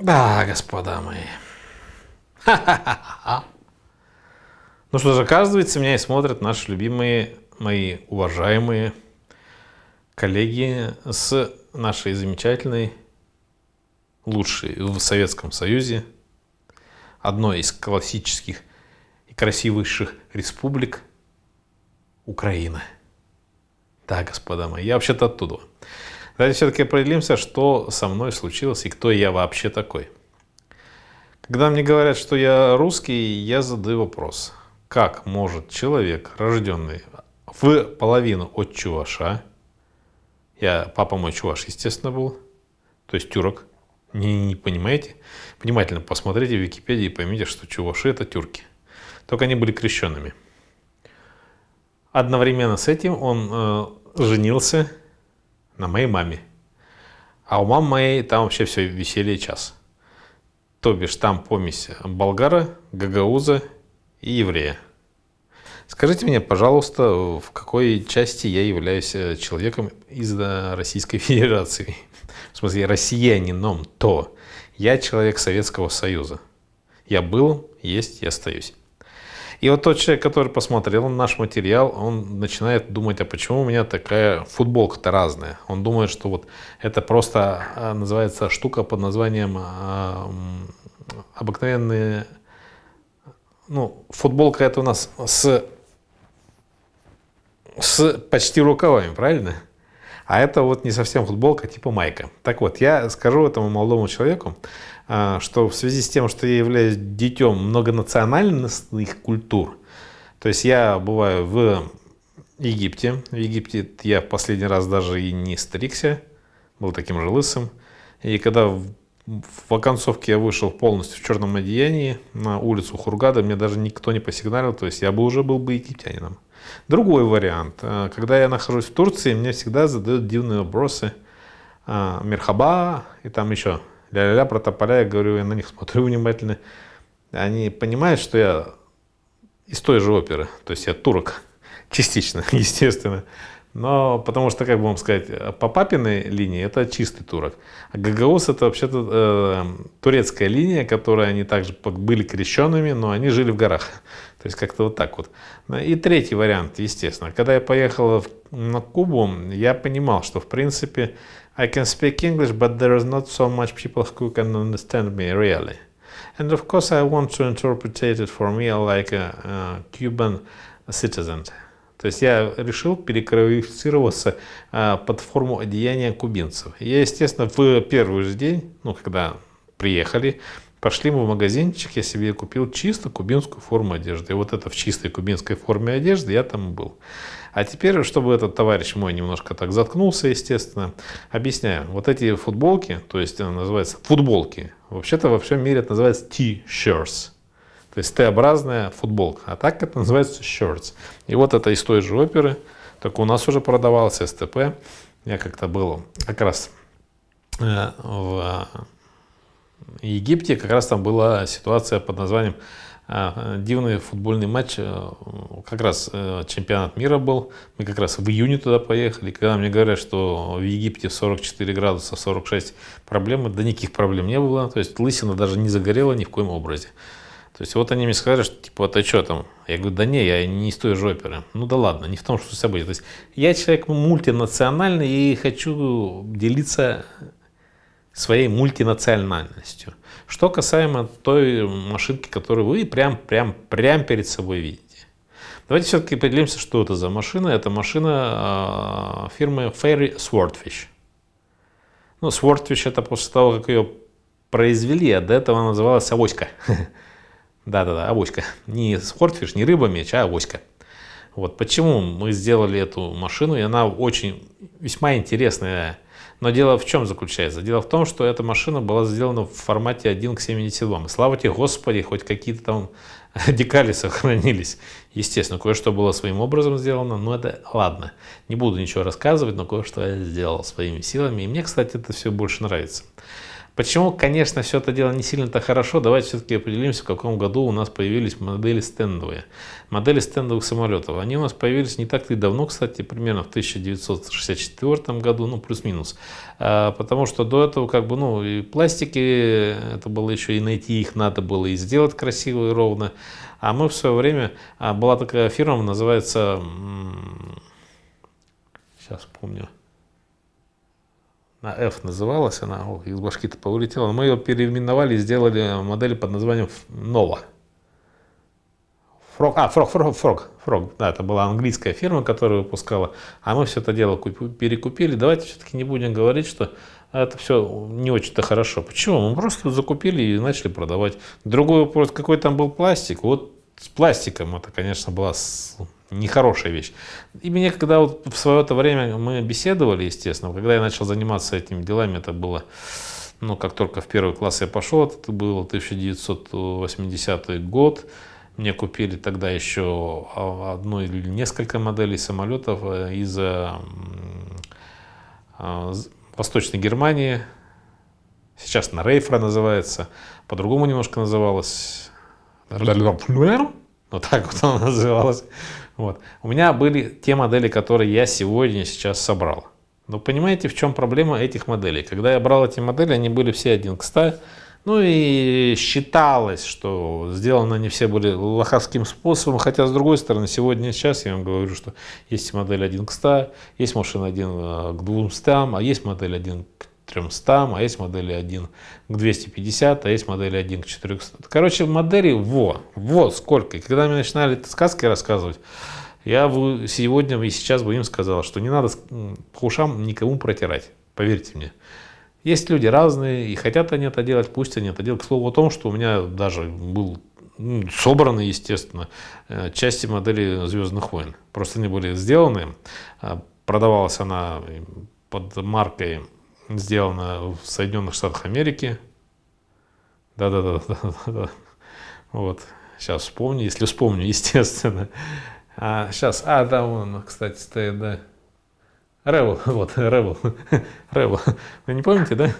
Да, господа мои. Ну что же, оказывается, меня и смотрят наши любимые, мои уважаемые коллеги с нашей замечательной, лучшей в Советском Союзе, одной из классических и красивейших республик Украины. Да, господа мои, я вообще-то оттуда. Давайте все-таки определимся, что со мной случилось и кто я вообще такой. Когда мне говорят, что я русский, я задаю вопрос. Как может человек, рожденный в половину от чуваша, я, папа мой чуваш, естественно, был, то есть тюрок, не, не понимаете? Внимательно посмотрите в Википедии и поймите, что чуваши это тюрки. Только они были крещенными. Одновременно с этим он э, женился на моей маме. А у мамы моей там вообще все веселье час. То бишь там помесь болгара, гагауза и еврея. Скажите мне, пожалуйста, в какой части я являюсь э, человеком из э, Российской Федерации? В смысле, россиянином то. Я человек Советского Союза. Я был, есть и остаюсь. И вот тот человек, который посмотрел наш материал, он начинает думать, а почему у меня такая футболка-то разная. Он думает, что вот это просто а, называется штука под названием а, обыкновенные... Ну, футболка это у нас с, с почти рукавами, правильно? А это вот не совсем футболка, типа майка. Так вот, я скажу этому молодому человеку, а, что в связи с тем, что я являюсь детем многонациональных культур, то есть я бываю в Египте. В Египте я в последний раз даже и не стригся, был таким же лысым. И когда в, в оконцовке я вышел полностью в черном одеянии на улицу Хургада, мне даже никто не посигналил, то есть я бы уже был бы египтянином. Другой вариант. Э, когда я нахожусь в Турции, мне всегда задают дивные вопросы. Э, Мерхаба и там еще ля-ля-ля про тополя. Я говорю, я на них смотрю внимательно. Они понимают, что я из той же оперы. То есть я турок. Частично, естественно. Но потому что, как бы вам сказать, по папиной линии это чистый турок. А гагаус это вообще-то э, турецкая линия, которая они также были крещенными, но они жили в горах. То есть как-то вот так вот. Ну, и третий вариант, естественно. Когда я поехал в, на Кубу, я понимал, что в принципе I can speak English, but there is not so much people who can understand me really. And of course I want to interpret it for me like a, a Cuban citizen. То есть я решил переквалифицироваться а, под форму одеяния кубинцев. Я, естественно, в первый же день, ну, когда приехали, Пошли мы в магазинчик, я себе купил чисто кубинскую форму одежды. И вот это в чистой кубинской форме одежды я там был. А теперь, чтобы этот товарищ мой немножко так заткнулся, естественно, объясняю. Вот эти футболки, то есть она называется футболки, вообще-то во всем мире это называется t-shirts. То есть Т-образная футболка. А так это называется shirts. И вот это из той же оперы. Только у нас уже продавался СТП. Я как-то был как раз э, в Египте как раз там была ситуация под названием а, дивный футбольный матч, э, как раз э, чемпионат мира был, мы как раз в июне туда поехали, когда мне говорят, что в Египте 44 градуса, 46 проблемы, да никаких проблем не было, то есть лысина даже не загорела ни в коем образе. То есть вот они мне сказали, что типа, а ты что там? Я говорю, да не, я не из той же оперы. Ну да ладно, не в том, что все будет. То есть я человек мультинациональный и хочу делиться своей мультинациональностью. Что касаемо той машинки, которую вы прям, прям, прям перед собой видите. Давайте все-таки определимся, что это за машина. Это машина а, фирмы Ferry Swordfish. Ну, Swordfish это после того, как ее произвели, а до этого она называлась авоська. Да-да-да, авоська. Не Swordfish, не рыба меч, а авоська. Вот почему мы сделали эту машину, и она очень весьма интересная но дело в чем заключается? Дело в том, что эта машина была сделана в формате 1 к 77. И слава тебе, Господи, хоть какие-то там декали сохранились. Естественно, кое-что было своим образом сделано, но это ладно. Не буду ничего рассказывать, но кое-что я сделал своими силами. И мне, кстати, это все больше нравится. Почему, конечно, все это дело не сильно-то хорошо, давайте все-таки определимся, в каком году у нас появились модели стендовые. Модели стендовых самолетов. Они у нас появились не так-то и давно, кстати, примерно в 1964 году, ну, плюс-минус. А, потому что до этого, как бы, ну, и пластики, это было еще и найти их надо было, и сделать красиво и ровно. А мы в свое время, а была такая фирма, называется, сейчас помню, на F называлась, она о, из башки-то повылетела. Мы ее переименовали и сделали модель под названием Nova. Frog, а, Frog, Frog, Frog, Frog, да, это была английская фирма, которая выпускала, а мы все это дело перекупили. Давайте все-таки не будем говорить, что это все не очень-то хорошо. Почему? Мы просто закупили и начали продавать. Другой вопрос, какой там был пластик. Вот с пластиком это, конечно, была нехорошая вещь. И мне, когда вот в свое-то время мы беседовали, естественно, когда я начал заниматься этими делами, это было, ну, как только в первый класс я пошел, это был 1980 год, мне купили тогда еще одну или несколько моделей самолетов э, из э, э, Восточной Германии. Сейчас на Рейфра называется, по-другому немножко называлась. Ну, вот так вот она называлась. Вот. У меня были те модели, которые я сегодня сейчас собрал. Но понимаете, в чем проблема этих моделей? Когда я брал эти модели, они были все один к 100. Ну и считалось, что сделаны они все были лоховским способом, хотя с другой стороны, сегодня сейчас я вам говорю, что есть модель 1 к 100, есть машина 1 э, к 200, а есть модель 1 к 300, а есть модели 1 к 250, а есть модели 1 к 400. Короче, моделей во, во сколько. И когда мне начинали сказки рассказывать, я сегодня и сейчас бы им сказал, что не надо по ушам никому протирать, поверьте мне. Есть люди разные, и хотят они это делать, пусть они это делают. К слову о том, что у меня даже был ну, собраны, естественно, э, части модели «Звездных войн». Просто они были сделаны. А продавалась она э, под маркой сделано в Соединенных Штатах Америки. Да-да-да. да, Вот. Сейчас вспомню, если вспомню, естественно. А, сейчас, а, да, он, кстати, стоит, да. Ревел, вот, Ревел, Ревел. Вы не помните, да?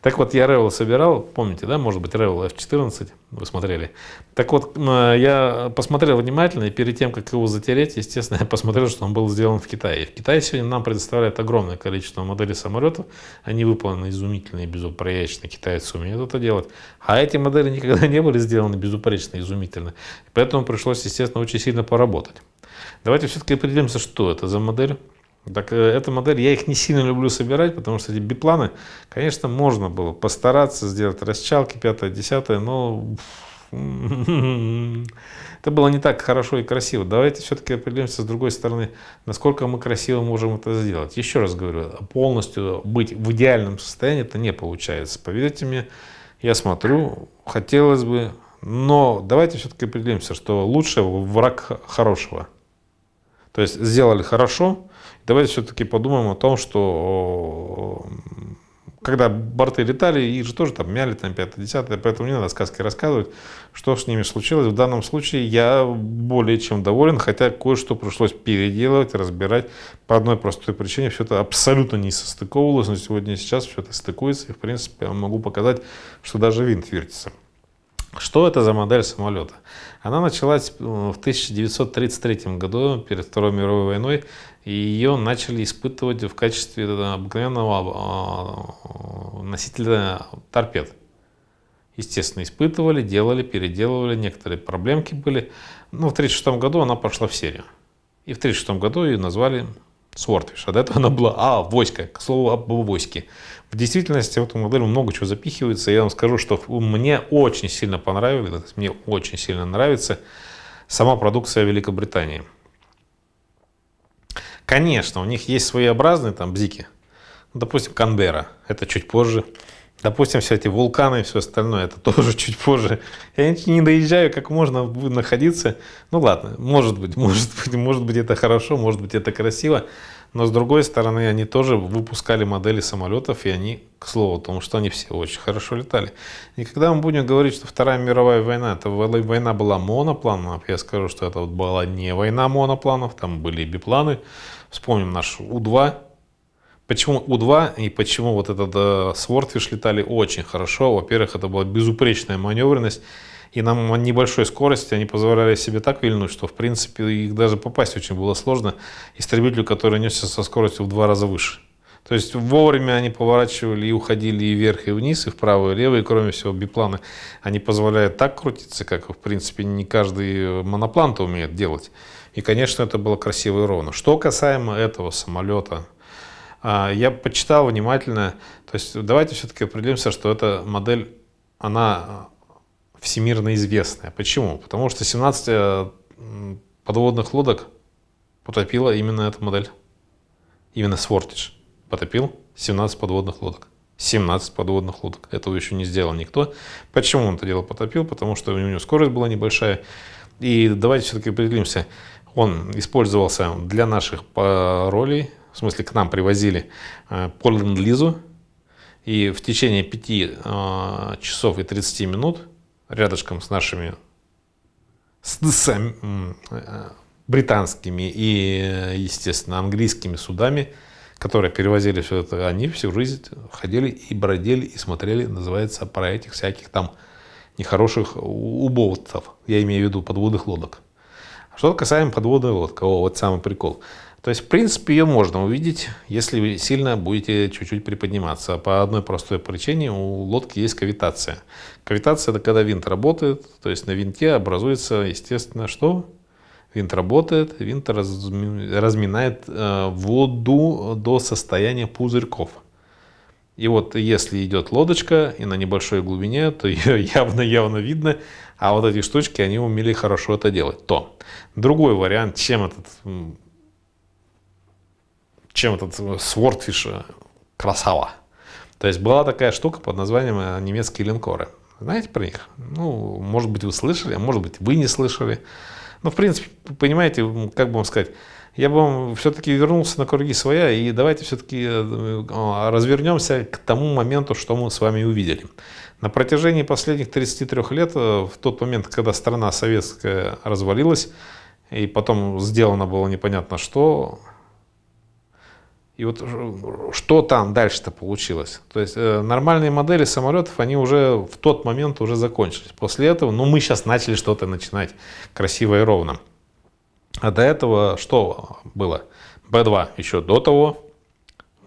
Так вот, я Revel собирал, помните, да, может быть, Revel F14 вы смотрели. Так вот, я посмотрел внимательно, и перед тем, как его затереть, естественно, я посмотрел, что он был сделан в Китае. В Китае сегодня нам предоставляет огромное количество моделей самолетов. Они выполнены изумительно и безупречно. Китайцы умеют это делать. А эти модели никогда не были сделаны безупречно и изумительно. Поэтому пришлось, естественно, очень сильно поработать. Давайте все-таки определимся, что это за модель. Так э, эта модель, я их не сильно люблю собирать, потому что эти бипланы, конечно, можно было постараться сделать расчалки 5 10 но это было не так хорошо и красиво. Давайте все-таки определимся с другой стороны, насколько мы красиво можем это сделать. Еще раз говорю, полностью быть в идеальном состоянии это не получается. Поверьте мне, я смотрю, хотелось бы, но давайте все-таки определимся, что лучше враг хорошего. То есть сделали хорошо. Давайте все-таки подумаем о том, что когда борты летали, их же тоже там мяли, там 5 10 поэтому не надо сказки рассказывать, что с ними случилось. В данном случае я более чем доволен, хотя кое-что пришлось переделывать, разбирать по одной простой причине. Все это абсолютно не состыковывалось, но сегодня и сейчас все это стыкуется, и в принципе я могу показать, что даже винт вертится. Что это за модель самолета? Она началась э, в 1933 году, перед Второй мировой войной, и ее начали испытывать в качестве э, обыкновенного а, носителя торпед. Естественно, испытывали, делали, переделывали, некоторые проблемки были. Но в 1936 году она пошла в серию. И в 1936 году ее назвали Swordfish. А до этого она была А, Воська. К слову, об войске. В действительности в эту модель много чего запихивается. Я вам скажу, что мне очень сильно понравилось, мне очень сильно нравится сама продукция Великобритании. Конечно, у них есть своеобразные там бзики. Ну, допустим, Канбера. Это чуть позже. Допустим, все эти вулканы и все остальное, это тоже чуть позже. Я не доезжаю, как можно находиться. Ну ладно, может быть, может быть, может быть это хорошо, может быть это красиво. Но с другой стороны, они тоже выпускали модели самолетов, и они, к слову о том, что они все очень хорошо летали. И когда мы будем говорить, что Вторая мировая война, это война была монопланов, я скажу, что это вот была не война монопланов, там были бипланы. Вспомним наш У-2, Почему У-2 и почему вот этот э, Swordfish летали очень хорошо? Во-первых, это была безупречная маневренность, и нам на небольшой скорости они позволяли себе так вильнуть, что, в принципе, их даже попасть очень было сложно истребителю, который несся со скоростью в два раза выше. То есть вовремя они поворачивали и уходили и вверх, и вниз, и вправо, и влево, и кроме всего бипланы. Они позволяют так крутиться, как, в принципе, не каждый э, моноплан-то умеет делать. И, конечно, это было красиво и ровно. Что касаемо этого самолета – а, я почитал внимательно, то есть давайте все-таки определимся, что эта модель, она э, всемирно известная. Почему? Потому что 17 э, подводных лодок потопила именно эта модель. Именно Swordfish потопил 17 подводных лодок. 17 подводных лодок. Этого еще не сделал никто. Почему он это дело потопил? Потому что у него скорость была небольшая. И давайте все-таки определимся. Он использовался для наших паролей, в смысле к нам привозили по э, лизу и в течение 5 э, часов и 30 минут рядышком с нашими с, с, э, британскими и, естественно, английскими судами, которые перевозили все это, они всю жизнь ходили и бродили, и смотрели, называется, про этих всяких там нехороших убовцев, я имею в виду подводных лодок. А что касаемо подводной лодки, о, вот самый прикол – то есть, в принципе, ее можно увидеть, если вы сильно будете чуть-чуть приподниматься. По одной простой причине у лодки есть кавитация. Кавитация – это когда винт работает, то есть на винте образуется, естественно, что? Винт работает, винт разминает э, воду до состояния пузырьков. И вот если идет лодочка и на небольшой глубине, то ее явно-явно видно, а вот эти штучки, они умели хорошо это делать. То другой вариант, чем этот чем этот э, Swordfish э, красава. То есть была такая штука под названием э, немецкие линкоры. Знаете про них? Ну, может быть, вы слышали, а может быть, вы не слышали. Ну, в принципе, понимаете, как бы вам сказать, я бы вам все-таки вернулся на круги своя, и давайте все-таки а, развернемся к тому моменту, что мы с вами увидели. На протяжении последних 33 лет, в тот момент, когда страна советская развалилась, и потом сделано было непонятно что, и вот э, что там дальше-то получилось? То есть э, нормальные модели самолетов, они уже в тот момент уже закончились. После этого, ну мы сейчас начали что-то начинать красиво и ровно. А до этого что было? Б-2 еще до того.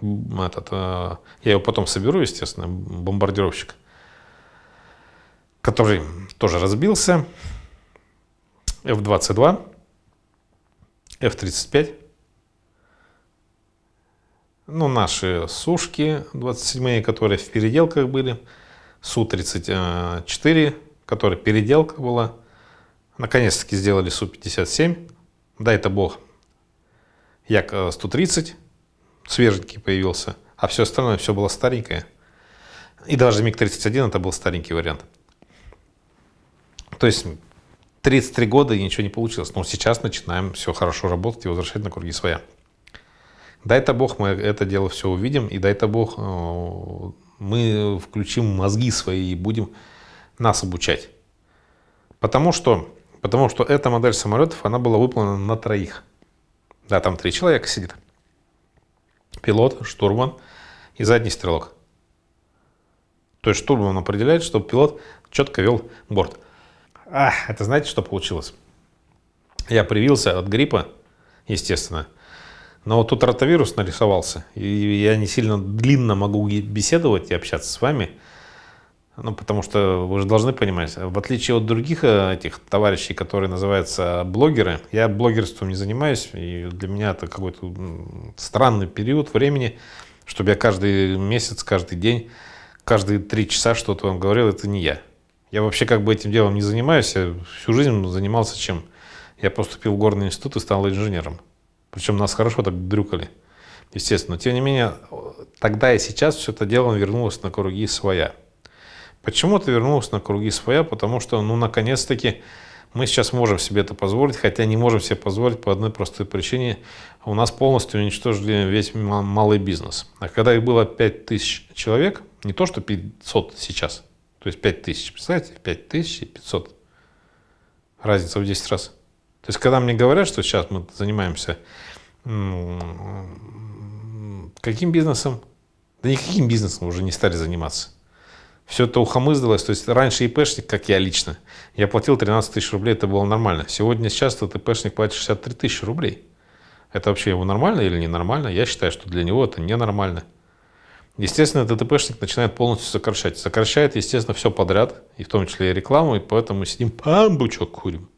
Этот, э, я его потом соберу, естественно, бомбардировщик. Который тоже разбился. F-22. F-35 ну, наши сушки 27, которые в переделках были, Су-34, которая переделка была. Наконец-таки сделали Су-57, дай это бог. Як-130 э, свеженький появился, а все остальное все было старенькое. И даже МиГ-31 это был старенький вариант. То есть 33 года и ничего не получилось. Но сейчас начинаем все хорошо работать и возвращать на круги своя. Дай-то Бог мы это дело все увидим, и дай-то Бог э, мы включим мозги свои и будем нас обучать. Потому что, потому что эта модель самолетов, она была выполнена на троих. Да, там три человека сидит. Пилот, штурман и задний стрелок. То есть штурман определяет, чтобы пилот четко вел борт. А, это знаете, что получилось? Я привился от гриппа, естественно – но вот тут ротовирус нарисовался, и я не сильно длинно могу беседовать и общаться с вами, ну, потому что вы же должны понимать, в отличие от других э, этих товарищей, которые называются блогеры, я блогерством не занимаюсь, и для меня это какой-то странный период времени, чтобы я каждый месяц, каждый день, каждые три часа что-то вам говорил, это не я. Я вообще как бы этим делом не занимаюсь, я всю жизнь занимался чем? Я поступил в горный институт и стал инженером. Причем нас хорошо так дрюкали, естественно. Но, тем не менее, тогда и сейчас все это дело вернулось на круги своя. Почему это вернулось на круги своя? Потому что, ну, наконец-таки, мы сейчас можем себе это позволить, хотя не можем себе позволить по одной простой причине. У нас полностью уничтожили весь малый бизнес. А когда их было тысяч человек, не то что 500 сейчас, то есть тысяч, представляете, тысяч 5500, разница в 10 раз – то есть, когда мне говорят, что сейчас мы занимаемся каким бизнесом? Да никаким бизнесом уже не стали заниматься. Все это ухомыздалось. То есть раньше ИПшник, как я лично, я платил 13 тысяч рублей, это было нормально. Сегодня сейчас этот ИПшник платит 63 тысячи рублей. Это вообще его нормально или ненормально? Я считаю, что для него это ненормально. Естественно, этот ИПшник начинает полностью сокращать. Сокращает, естественно, все подряд, и в том числе и рекламу, и поэтому мы сидим, памбучок курим.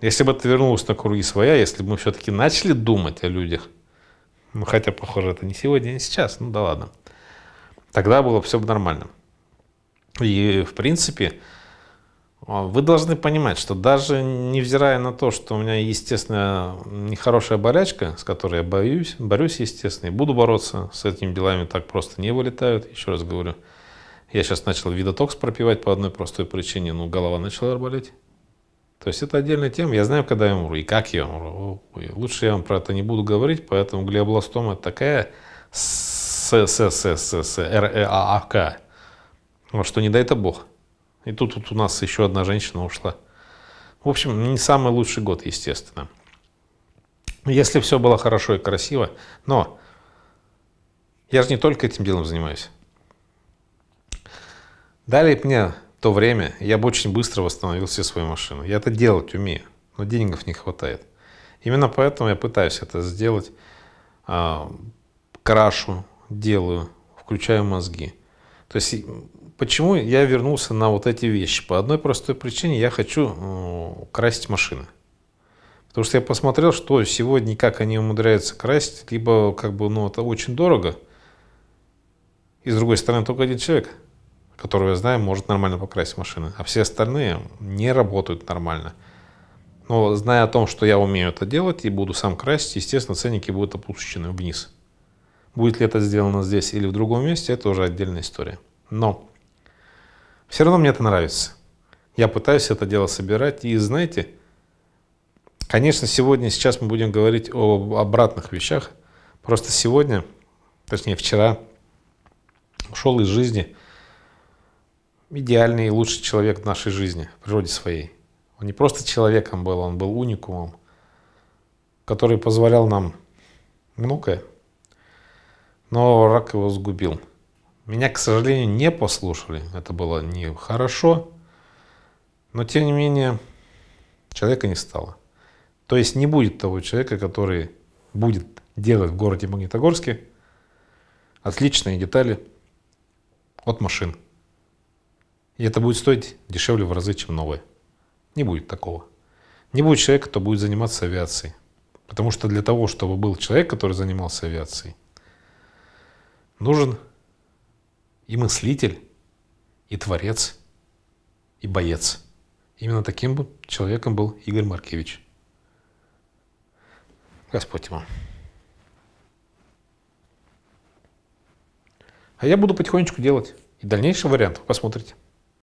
Если бы это вернулось на круги своя, если бы мы все-таки начали думать о людях, ну, хотя, похоже, это не сегодня, не сейчас, ну да ладно, тогда было все бы нормально. И, в принципе, а, вы должны понимать, что даже невзирая на то, что у меня, естественно, нехорошая болячка, с которой я боюсь, борюсь, естественно, и буду бороться, с этими делами так просто не вылетают, еще раз говорю. Я сейчас начал видотокс пропивать по одной простой причине, ну, голова начала болеть. То есть это отдельная тема. Я знаю, когда я умру и как я умру. Лучше я вам про это не буду говорить, поэтому глиобластома такая с э, а, а, вот что не дай это бог. И тут, вот у нас еще одна женщина ушла. В общем, не самый лучший год, естественно. Если все было хорошо и красиво, но я же не только этим делом занимаюсь. Далее мне то время я бы очень быстро восстановил все свои машины. Я это делать умею, но денег не хватает. Именно поэтому я пытаюсь это сделать. А, крашу, делаю, включаю мозги. То есть почему я вернулся на вот эти вещи? По одной простой причине я хочу красить машины. Потому что я посмотрел, что сегодня, как они умудряются красить, либо как бы, ну, это очень дорого. И с другой стороны, только один человек – которую я знаю, может нормально покрасить машины, а все остальные не работают нормально. Но зная о том, что я умею это делать и буду сам красить, естественно, ценники будут опущены вниз. Будет ли это сделано здесь или в другом месте, это уже отдельная история. Но все равно мне это нравится. Я пытаюсь это дело собирать. И знаете, конечно, сегодня, сейчас мы будем говорить о обратных вещах. Просто сегодня, точнее вчера, ушел из жизни – идеальный и лучший человек в нашей жизни, в природе своей. Он не просто человеком был, он был уникумом, который позволял нам многое, но рак его сгубил. Меня, к сожалению, не послушали. Это было нехорошо, но тем не менее человека не стало. То есть не будет того человека, который будет делать в городе Магнитогорске отличные детали от машин. И это будет стоить дешевле в разы, чем новое. Не будет такого. Не будет человека, кто будет заниматься авиацией. Потому что для того, чтобы был человек, который занимался авиацией, нужен и мыслитель, и творец, и боец. Именно таким человеком был Игорь Маркевич. Господь ему. А я буду потихонечку делать. И дальнейший вариант посмотрите.